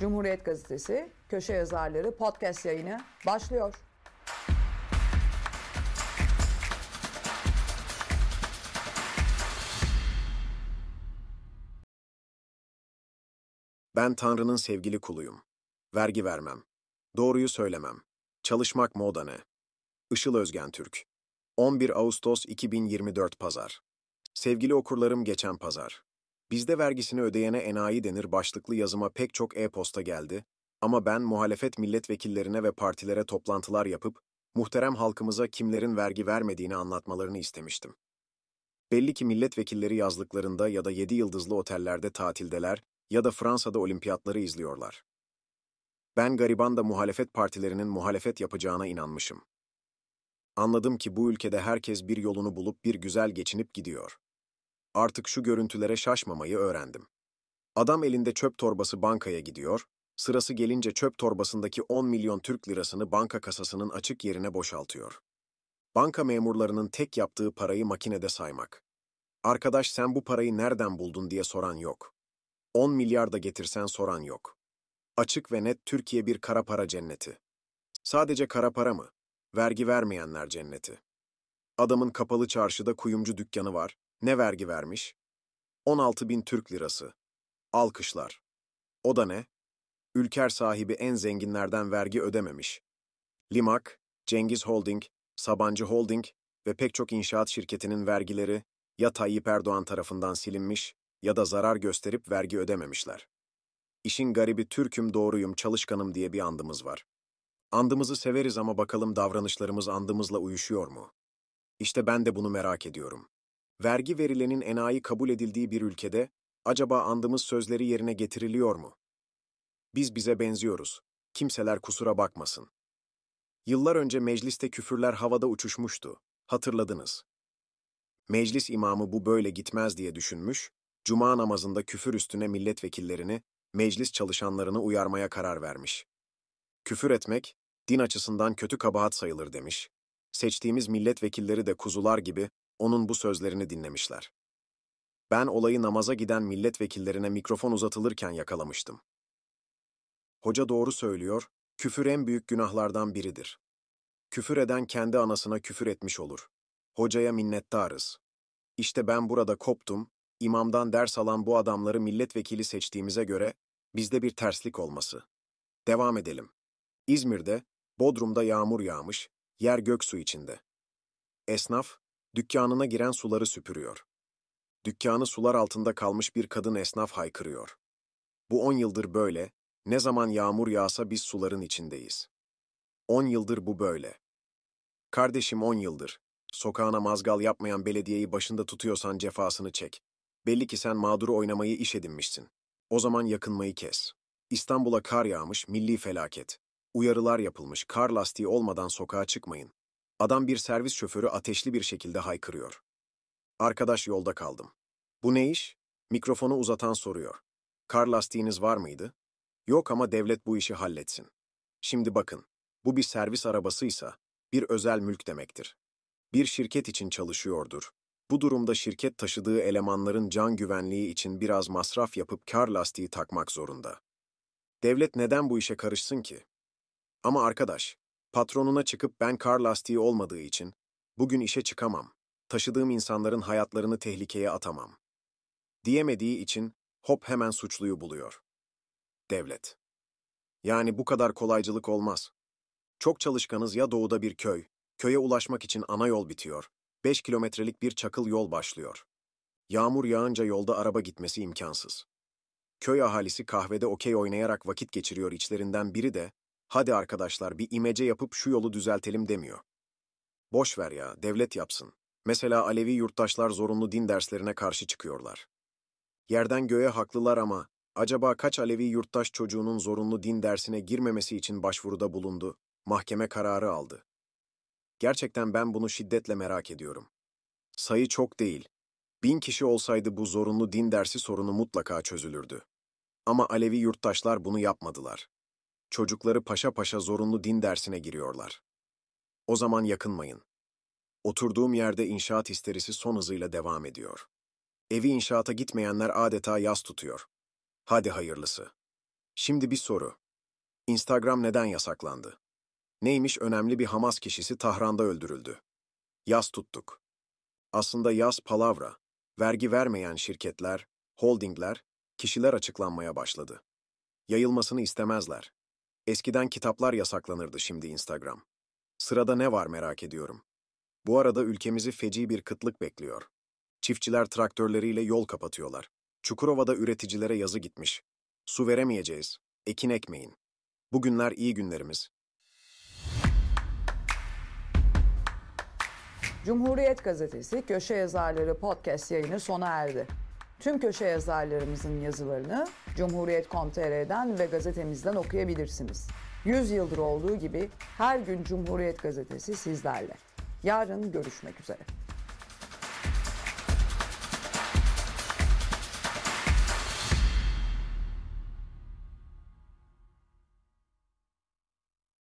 Cumhuriyet Gazetesi köşe yazarları podcast yayını başlıyor. Ben Tanrı'nın sevgili kuluyum. Vergi vermem. Doğruyu söylemem. Çalışmak moda ne? Işıl Özgen Türk 11 Ağustos 2024 Pazar Sevgili okurlarım geçen pazar, Bizde vergisini ödeyene enayi denir başlıklı yazıma pek çok e-posta geldi ama ben muhalefet milletvekillerine ve partilere toplantılar yapıp muhterem halkımıza kimlerin vergi vermediğini anlatmalarını istemiştim. Belli ki milletvekilleri yazlıklarında ya da yedi yıldızlı otellerde tatildeler ya da Fransa'da olimpiyatları izliyorlar. Ben gariban da muhalefet partilerinin muhalefet yapacağına inanmışım. Anladım ki bu ülkede herkes bir yolunu bulup bir güzel geçinip gidiyor. Artık şu görüntülere şaşmamayı öğrendim. Adam elinde çöp torbası bankaya gidiyor, sırası gelince çöp torbasındaki 10 milyon Türk lirasını banka kasasının açık yerine boşaltıyor. Banka memurlarının tek yaptığı parayı makinede saymak. Arkadaş sen bu parayı nereden buldun diye soran yok. 10 milyar da getirsen soran yok. Açık ve net Türkiye bir kara para cenneti. Sadece kara para mı? Vergi vermeyenler cenneti. Adamın kapalı çarşıda kuyumcu dükkanı var, ne vergi vermiş? 16 bin Türk lirası. Alkışlar. O da ne? Ülker sahibi en zenginlerden vergi ödememiş. Limak, Cengiz Holding, Sabancı Holding ve pek çok inşaat şirketinin vergileri ya Tayyip Erdoğan tarafından silinmiş ya da zarar gösterip vergi ödememişler. İşin garibi Türk'üm doğruyum çalışkanım diye bir andımız var. Andımızı severiz ama bakalım davranışlarımız andımızla uyuşuyor mu? İşte ben de bunu merak ediyorum vergi verilenin enayi kabul edildiği bir ülkede acaba andığımız sözleri yerine getiriliyor mu? Biz bize benziyoruz. Kimseler kusura bakmasın. Yıllar önce mecliste küfürler havada uçuşmuştu. Hatırladınız. Meclis imamı bu böyle gitmez diye düşünmüş, cuma namazında küfür üstüne milletvekillerini, meclis çalışanlarını uyarmaya karar vermiş. Küfür etmek, din açısından kötü kabahat sayılır demiş. Seçtiğimiz milletvekilleri de kuzular gibi onun bu sözlerini dinlemişler. Ben olayı namaza giden milletvekillerine mikrofon uzatılırken yakalamıştım. Hoca doğru söylüyor, küfür en büyük günahlardan biridir. Küfür eden kendi anasına küfür etmiş olur. Hocaya minnettarız. İşte ben burada koptum, imamdan ders alan bu adamları milletvekili seçtiğimize göre bizde bir terslik olması. Devam edelim. İzmir'de, Bodrum'da yağmur yağmış, yer gök su içinde. Esnaf, Dükkanına giren suları süpürüyor. Dükkanı sular altında kalmış bir kadın esnaf haykırıyor. Bu on yıldır böyle, ne zaman yağmur yağsa biz suların içindeyiz. On yıldır bu böyle. Kardeşim on yıldır, sokağına mazgal yapmayan belediyeyi başında tutuyorsan cefasını çek. Belli ki sen mağduru oynamayı iş edinmişsin. O zaman yakınmayı kes. İstanbul'a kar yağmış, milli felaket. Uyarılar yapılmış, kar lastiği olmadan sokağa çıkmayın. Adam bir servis şoförü ateşli bir şekilde haykırıyor. Arkadaş yolda kaldım. Bu ne iş? Mikrofonu uzatan soruyor. Kar lastiğiniz var mıydı? Yok ama devlet bu işi halletsin. Şimdi bakın, bu bir servis arabasıysa bir özel mülk demektir. Bir şirket için çalışıyordur. Bu durumda şirket taşıdığı elemanların can güvenliği için biraz masraf yapıp kar lastiği takmak zorunda. Devlet neden bu işe karışsın ki? Ama arkadaş, Patronuna çıkıp ben kar lastiği olmadığı için bugün işe çıkamam, taşıdığım insanların hayatlarını tehlikeye atamam. Diyemediği için hop hemen suçluyu buluyor. Devlet. Yani bu kadar kolaycılık olmaz. Çok çalışkanız ya doğuda bir köy, köye ulaşmak için ana yol bitiyor, 5 kilometrelik bir çakıl yol başlıyor. Yağmur yağınca yolda araba gitmesi imkansız. Köy ahalisi kahvede okey oynayarak vakit geçiriyor içlerinden biri de hadi arkadaşlar bir imece yapıp şu yolu düzeltelim demiyor. Boş ver ya, devlet yapsın. Mesela Alevi yurttaşlar zorunlu din derslerine karşı çıkıyorlar. Yerden göğe haklılar ama acaba kaç Alevi yurttaş çocuğunun zorunlu din dersine girmemesi için başvuruda bulundu, mahkeme kararı aldı. Gerçekten ben bunu şiddetle merak ediyorum. Sayı çok değil. Bin kişi olsaydı bu zorunlu din dersi sorunu mutlaka çözülürdü. Ama Alevi yurttaşlar bunu yapmadılar çocukları paşa paşa zorunlu din dersine giriyorlar. O zaman yakınmayın. Oturduğum yerde inşaat histerisi son hızıyla devam ediyor. Evi inşaata gitmeyenler adeta yaz tutuyor. Hadi hayırlısı. Şimdi bir soru. Instagram neden yasaklandı? Neymiş önemli bir Hamas kişisi Tahran'da öldürüldü. Yaz tuttuk. Aslında yaz palavra, vergi vermeyen şirketler, holdingler, kişiler açıklanmaya başladı. Yayılmasını istemezler. Eskiden kitaplar yasaklanırdı şimdi Instagram. Sırada ne var merak ediyorum. Bu arada ülkemizi feci bir kıtlık bekliyor. Çiftçiler traktörleriyle yol kapatıyorlar. Çukurova'da üreticilere yazı gitmiş. Su veremeyeceğiz. Ekin ekmeyin. Bugünler iyi günlerimiz. Cumhuriyet Gazetesi Köşe Yazarları Podcast yayını sona erdi. Tüm köşe yazarlarımızın yazılarını Cumhuriyet.com.tr'den ve gazetemizden okuyabilirsiniz. 100 yıldır olduğu gibi her gün Cumhuriyet Gazetesi sizlerle. Yarın görüşmek üzere.